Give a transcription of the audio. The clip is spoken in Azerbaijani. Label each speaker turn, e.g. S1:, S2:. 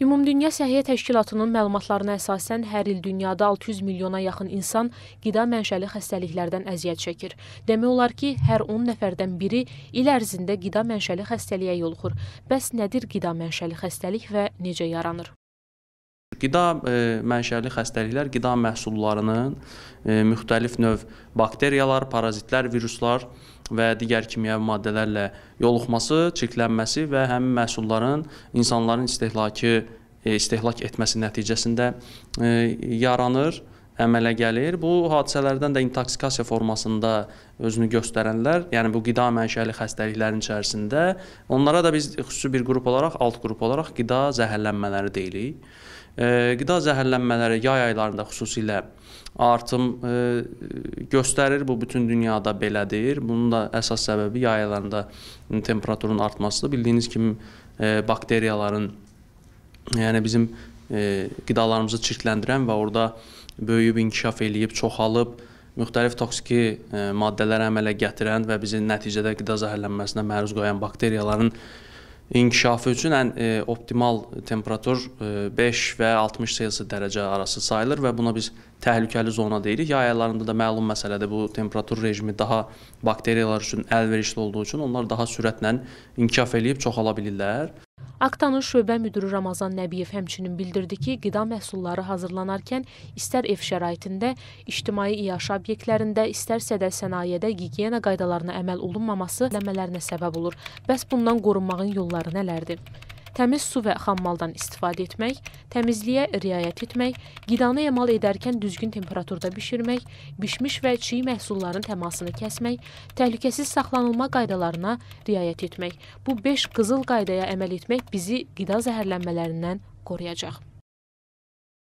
S1: Ümumdünya Səhiyyə Təşkilatının məlumatlarına əsasən hər il dünyada 600 milyona yaxın insan qida mənşəli xəstəliklərdən əziyyət çəkir. Demək olar ki, hər 10 nəfərdən biri il ərzində qida mənşəli xəstəliyə yoluxur. Bəs nədir qida mənşəli xəstəlik və necə yaranır?
S2: qida e, mənşəli xəstəliklər qida məhsullarının e, müxtəlif növ bakteriyalar, parazitlər, viruslar və digər kimyəvi maddələrlə yoluxması, çirklənməsi və həmin məhsulların insanların istehlakı e, istehlak etməsi nəticəsində e, yaranır əmələ gəlir. Bu hadisələrdən də intoksikasiya formasında özünü göstərənlər, yəni bu qida mənşəli xəstəliklərin içərisində onlara da biz xüsusi bir qrup olaraq, alt qrup olaraq qida zəhərlənmələri deyirik. Qida zəhərlənmələri yay aylarında xüsusilə artım göstərir. Bu bütün dünyada belədir. Bunun da əsas səbəbi yay aylarında temperaturun artmasıdır. Bildiyiniz kimi bakteriyaların yəni bizim qidalarımızı çirkləndirən və orada böyüyüb inkişaf eləyib, çoxalıb müxtəlif toksiki maddələr əmələ gətirən və bizi nəticədə qida zəhərlənməsinə məruz qoyan bakteriyaların inkişafı üçün ən e, optimal temperatur e, 5 və 60 selsi dərəcə arası sayılır və buna biz təhlükəli zona deyirik. Yay aylarında da məlum məsələdir bu temperatur rejimi daha bakteriyalar üçün əlverişli olduğu üçün onlar daha sürətlə inkişaf eləyib çoxala bilirlər.
S1: Aktanın şöbə müdiri Ramazan Nəbiyev həmçinin bildirdi ki, qida məhsulları hazırlanarkən istər ev şəraitində, ictimai iaşə obyektlərində, istərsə də sənayədə gigiyena qaydalarına əməl olunmaması ləmələrinə səbəb olur. Bəs bundan qorunmağın yolları nələrdir? təmiz su və xammaldan istifadə etmək, təmizliyə riayət etmək, qidanı emal edərkən düzgün temperaturda bişirmək, bişmiş və çiy məhsulların təmasını kəsmək, təhlükəsiz saxlanılma qaydalarına riayət etmək. Bu 5 qızıl qaydaya əməl etmək bizi qida zəhərlənmələrindən qoruyacaq.